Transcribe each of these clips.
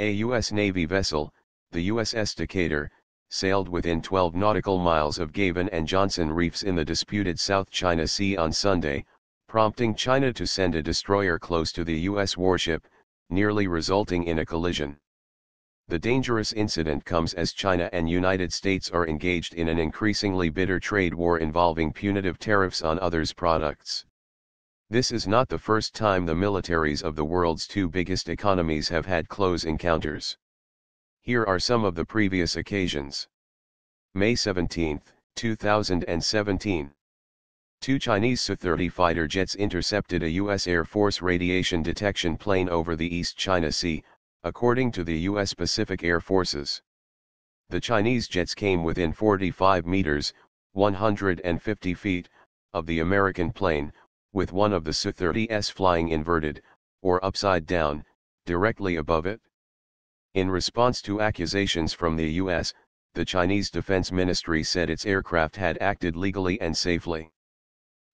A U.S. Navy vessel, the USS Decatur, sailed within 12 nautical miles of Gavin and Johnson reefs in the disputed South China Sea on Sunday, prompting China to send a destroyer close to the U.S. warship, nearly resulting in a collision. The dangerous incident comes as China and United States are engaged in an increasingly bitter trade war involving punitive tariffs on others' products. This is not the first time the militaries of the world's two biggest economies have had close encounters. Here are some of the previous occasions. May 17, 2017. Two Chinese Su-30 fighter jets intercepted a U.S. Air Force radiation detection plane over the East China Sea, according to the U.S. Pacific Air Forces. The Chinese jets came within 45 meters, 150 feet, of the American plane, with one of the Su-30s flying inverted, or upside down, directly above it. In response to accusations from the U.S., the Chinese Defense Ministry said its aircraft had acted legally and safely.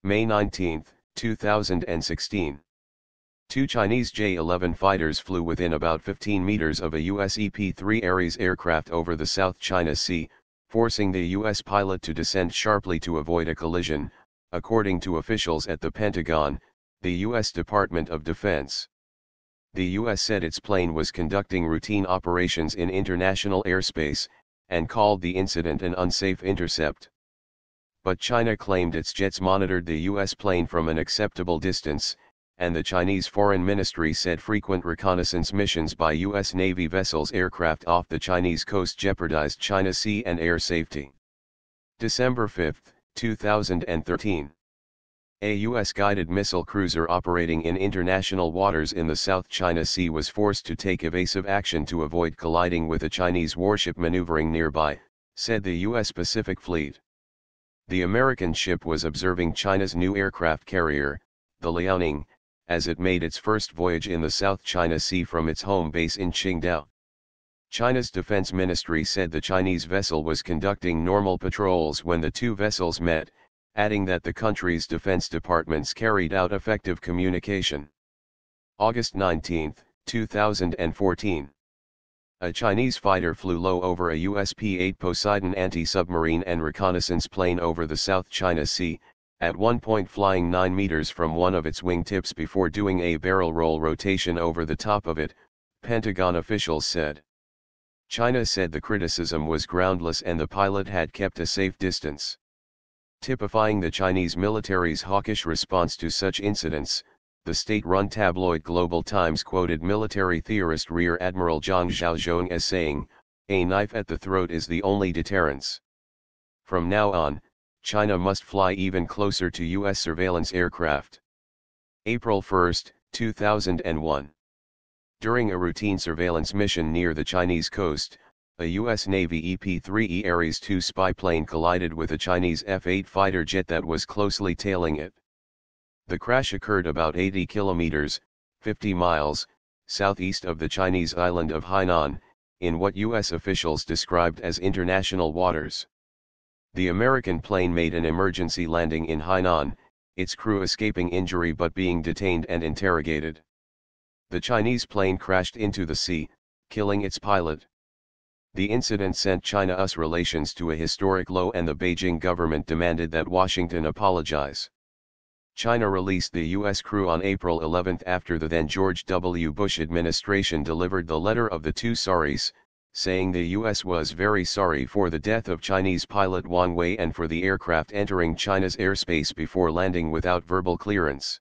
May 19, 2016. Two Chinese J-11 fighters flew within about 15 meters of a U.S. EP-3 Ares aircraft over the South China Sea, forcing the U.S. pilot to descend sharply to avoid a collision, according to officials at the Pentagon, the U.S. Department of Defense. The U.S. said its plane was conducting routine operations in international airspace, and called the incident an unsafe intercept. But China claimed its jets monitored the U.S. plane from an acceptable distance, and the Chinese Foreign Ministry said frequent reconnaissance missions by U.S. Navy vessels aircraft off the Chinese coast jeopardized China's sea and air safety. December 5, 2013. A U.S.-guided missile cruiser operating in international waters in the South China Sea was forced to take evasive action to avoid colliding with a Chinese warship maneuvering nearby, said the U.S. Pacific Fleet. The American ship was observing China's new aircraft carrier, the Liaoning, as it made its first voyage in the South China Sea from its home base in Qingdao. China's defense ministry said the Chinese vessel was conducting normal patrols when the two vessels met, adding that the country's defense departments carried out effective communication. August 19, 2014 a Chinese fighter flew low over a US P-8 Poseidon anti-submarine and reconnaissance plane over the South China Sea, at one point flying 9 meters from one of its wingtips before doing a barrel roll rotation over the top of it, Pentagon officials said. China said the criticism was groundless and the pilot had kept a safe distance. Typifying the Chinese military's hawkish response to such incidents, the state-run tabloid Global Times quoted military theorist Rear Admiral Zhang Zhaozhong as saying, a knife at the throat is the only deterrence. From now on, China must fly even closer to U.S. surveillance aircraft. April 1, 2001 during a routine surveillance mission near the Chinese coast, a U.S. Navy EP-3E Ares II spy plane collided with a Chinese F-8 fighter jet that was closely tailing it. The crash occurred about 80 kilometers, 50 miles, southeast of the Chinese island of Hainan, in what U.S. officials described as international waters. The American plane made an emergency landing in Hainan, its crew escaping injury but being detained and interrogated the Chinese plane crashed into the sea, killing its pilot. The incident sent China-US relations to a historic low and the Beijing government demanded that Washington apologize. China released the U.S. crew on April 11 after the then George W. Bush administration delivered the letter of the two sorries, saying the U.S. was very sorry for the death of Chinese pilot Wang Wei and for the aircraft entering China's airspace before landing without verbal clearance.